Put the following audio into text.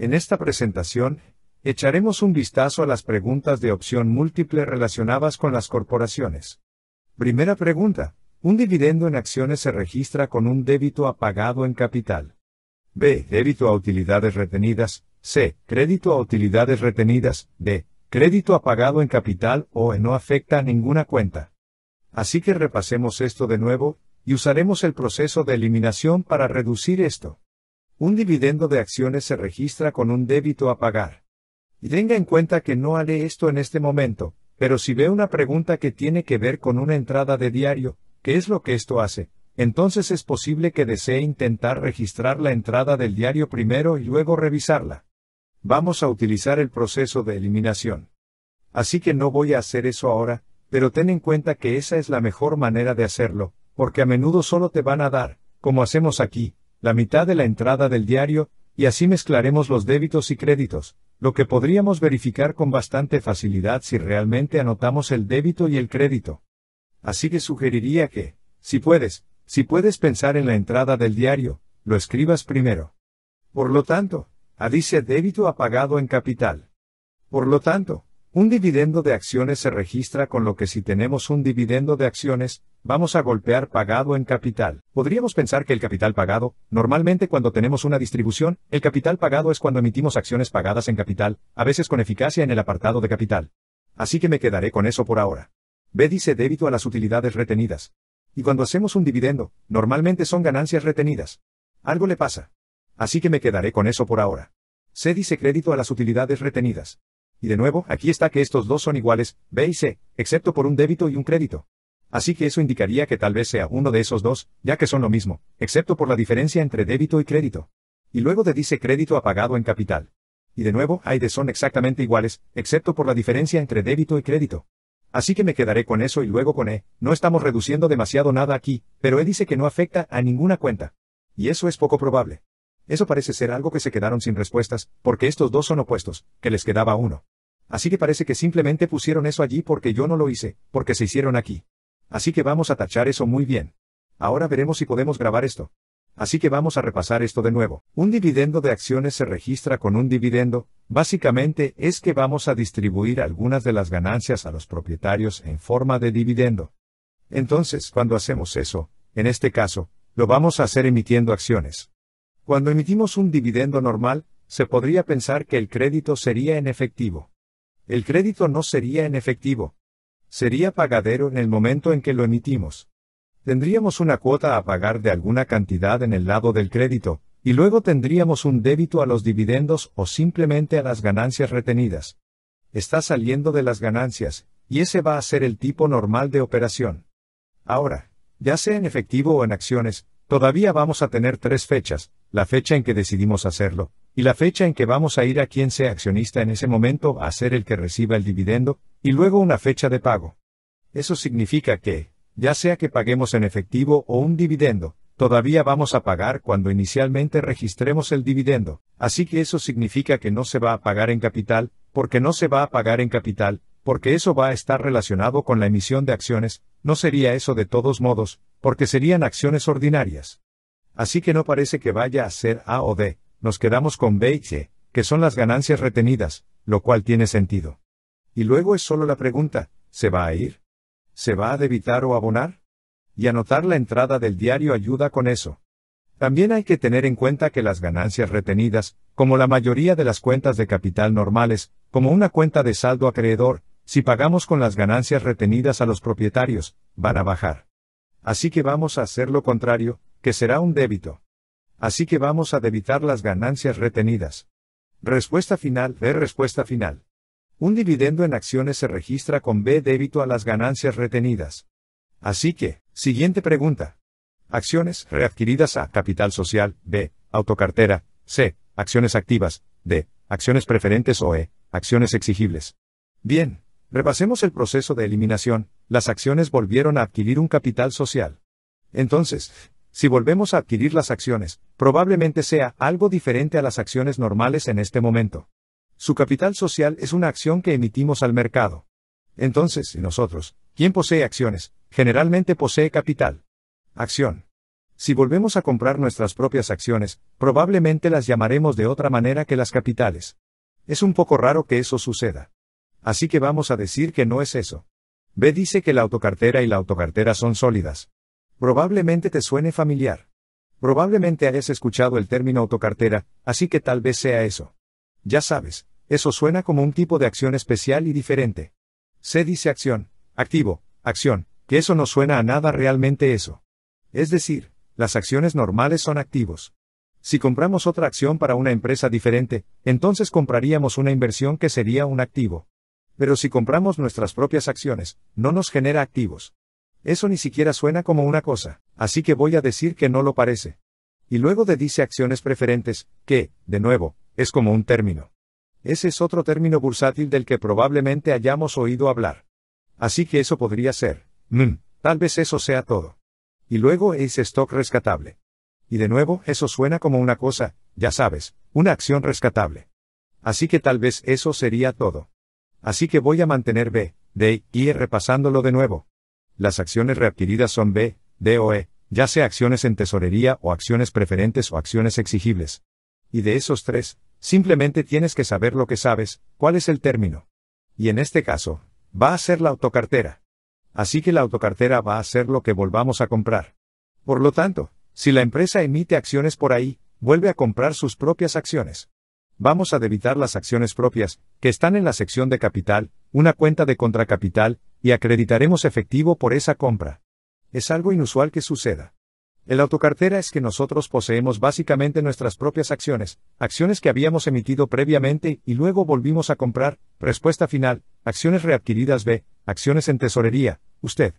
En esta presentación, echaremos un vistazo a las preguntas de opción múltiple relacionadas con las corporaciones. Primera pregunta. Un dividendo en acciones se registra con un débito a pagado en capital. B. Débito a utilidades retenidas. C. Crédito a utilidades retenidas. D. Crédito a pagado en capital o no afecta a ninguna cuenta. Así que repasemos esto de nuevo, y usaremos el proceso de eliminación para reducir esto. Un dividendo de acciones se registra con un débito a pagar. Y tenga en cuenta que no haré esto en este momento, pero si ve una pregunta que tiene que ver con una entrada de diario, ¿qué es lo que esto hace? Entonces es posible que desee intentar registrar la entrada del diario primero y luego revisarla. Vamos a utilizar el proceso de eliminación. Así que no voy a hacer eso ahora, pero ten en cuenta que esa es la mejor manera de hacerlo, porque a menudo solo te van a dar, como hacemos aquí, la mitad de la entrada del diario, y así mezclaremos los débitos y créditos, lo que podríamos verificar con bastante facilidad si realmente anotamos el débito y el crédito. Así que sugeriría que, si puedes, si puedes pensar en la entrada del diario, lo escribas primero. Por lo tanto, a dice débito apagado en capital. Por lo tanto, un dividendo de acciones se registra con lo que si tenemos un dividendo de acciones, Vamos a golpear pagado en capital. Podríamos pensar que el capital pagado, normalmente cuando tenemos una distribución, el capital pagado es cuando emitimos acciones pagadas en capital, a veces con eficacia en el apartado de capital. Así que me quedaré con eso por ahora. B dice débito a las utilidades retenidas. Y cuando hacemos un dividendo, normalmente son ganancias retenidas. Algo le pasa. Así que me quedaré con eso por ahora. C dice crédito a las utilidades retenidas. Y de nuevo, aquí está que estos dos son iguales, B y C, excepto por un débito y un crédito. Así que eso indicaría que tal vez sea uno de esos dos, ya que son lo mismo, excepto por la diferencia entre débito y crédito. Y luego de dice crédito apagado en capital. Y de nuevo, hay de son exactamente iguales, excepto por la diferencia entre débito y crédito. Así que me quedaré con eso y luego con E, no estamos reduciendo demasiado nada aquí, pero E dice que no afecta a ninguna cuenta. Y eso es poco probable. Eso parece ser algo que se quedaron sin respuestas, porque estos dos son opuestos, que les quedaba uno. Así que parece que simplemente pusieron eso allí porque yo no lo hice, porque se hicieron aquí. Así que vamos a tachar eso muy bien. Ahora veremos si podemos grabar esto. Así que vamos a repasar esto de nuevo. Un dividendo de acciones se registra con un dividendo, básicamente es que vamos a distribuir algunas de las ganancias a los propietarios en forma de dividendo. Entonces, cuando hacemos eso, en este caso, lo vamos a hacer emitiendo acciones. Cuando emitimos un dividendo normal, se podría pensar que el crédito sería en efectivo. El crédito no sería en efectivo, sería pagadero en el momento en que lo emitimos. Tendríamos una cuota a pagar de alguna cantidad en el lado del crédito, y luego tendríamos un débito a los dividendos o simplemente a las ganancias retenidas. Está saliendo de las ganancias, y ese va a ser el tipo normal de operación. Ahora, ya sea en efectivo o en acciones, todavía vamos a tener tres fechas, la fecha en que decidimos hacerlo, y la fecha en que vamos a ir a quien sea accionista en ese momento a ser el que reciba el dividendo, y luego una fecha de pago. Eso significa que, ya sea que paguemos en efectivo o un dividendo, todavía vamos a pagar cuando inicialmente registremos el dividendo, así que eso significa que no se va a pagar en capital, porque no se va a pagar en capital, porque eso va a estar relacionado con la emisión de acciones, no sería eso de todos modos, porque serían acciones ordinarias. Así que no parece que vaya a ser A o D, nos quedamos con B y C, que son las ganancias retenidas, lo cual tiene sentido. Y luego es solo la pregunta, ¿se va a ir? ¿Se va a debitar o abonar? Y anotar la entrada del diario ayuda con eso. También hay que tener en cuenta que las ganancias retenidas, como la mayoría de las cuentas de capital normales, como una cuenta de saldo acreedor, si pagamos con las ganancias retenidas a los propietarios, van a bajar. Así que vamos a hacer lo contrario, que será un débito. Así que vamos a debitar las ganancias retenidas. Respuesta final, de respuesta final. Un dividendo en acciones se registra con B débito a las ganancias retenidas. Así que, siguiente pregunta. Acciones readquiridas A, capital social, B, autocartera, C, acciones activas, D, acciones preferentes o E, acciones exigibles. Bien, repasemos el proceso de eliminación, las acciones volvieron a adquirir un capital social. Entonces, si volvemos a adquirir las acciones, probablemente sea algo diferente a las acciones normales en este momento. Su capital social es una acción que emitimos al mercado. Entonces, nosotros, quien posee acciones, generalmente posee capital. Acción. Si volvemos a comprar nuestras propias acciones, probablemente las llamaremos de otra manera que las capitales. Es un poco raro que eso suceda. Así que vamos a decir que no es eso. B dice que la autocartera y la autocartera son sólidas. Probablemente te suene familiar. Probablemente hayas escuchado el término autocartera, así que tal vez sea eso. Ya sabes, eso suena como un tipo de acción especial y diferente. Se dice acción, activo, acción, que eso no suena a nada realmente eso. Es decir, las acciones normales son activos. Si compramos otra acción para una empresa diferente, entonces compraríamos una inversión que sería un activo. Pero si compramos nuestras propias acciones, no nos genera activos. Eso ni siquiera suena como una cosa, así que voy a decir que no lo parece. Y luego de dice acciones preferentes, que, de nuevo, es como un término. Ese es otro término bursátil del que probablemente hayamos oído hablar. Así que eso podría ser. Mm, tal vez eso sea todo. Y luego es stock rescatable. Y de nuevo, eso suena como una cosa, ya sabes, una acción rescatable. Así que tal vez eso sería todo. Así que voy a mantener B, D y E repasándolo de nuevo. Las acciones readquiridas son B, D o E, ya sea acciones en tesorería o acciones preferentes o acciones exigibles. Y de esos tres, Simplemente tienes que saber lo que sabes, cuál es el término. Y en este caso, va a ser la autocartera. Así que la autocartera va a ser lo que volvamos a comprar. Por lo tanto, si la empresa emite acciones por ahí, vuelve a comprar sus propias acciones. Vamos a debitar las acciones propias, que están en la sección de capital, una cuenta de contracapital, y acreditaremos efectivo por esa compra. Es algo inusual que suceda. El autocartera es que nosotros poseemos básicamente nuestras propias acciones, acciones que habíamos emitido previamente y luego volvimos a comprar, respuesta final, acciones readquiridas B, acciones en tesorería, usted.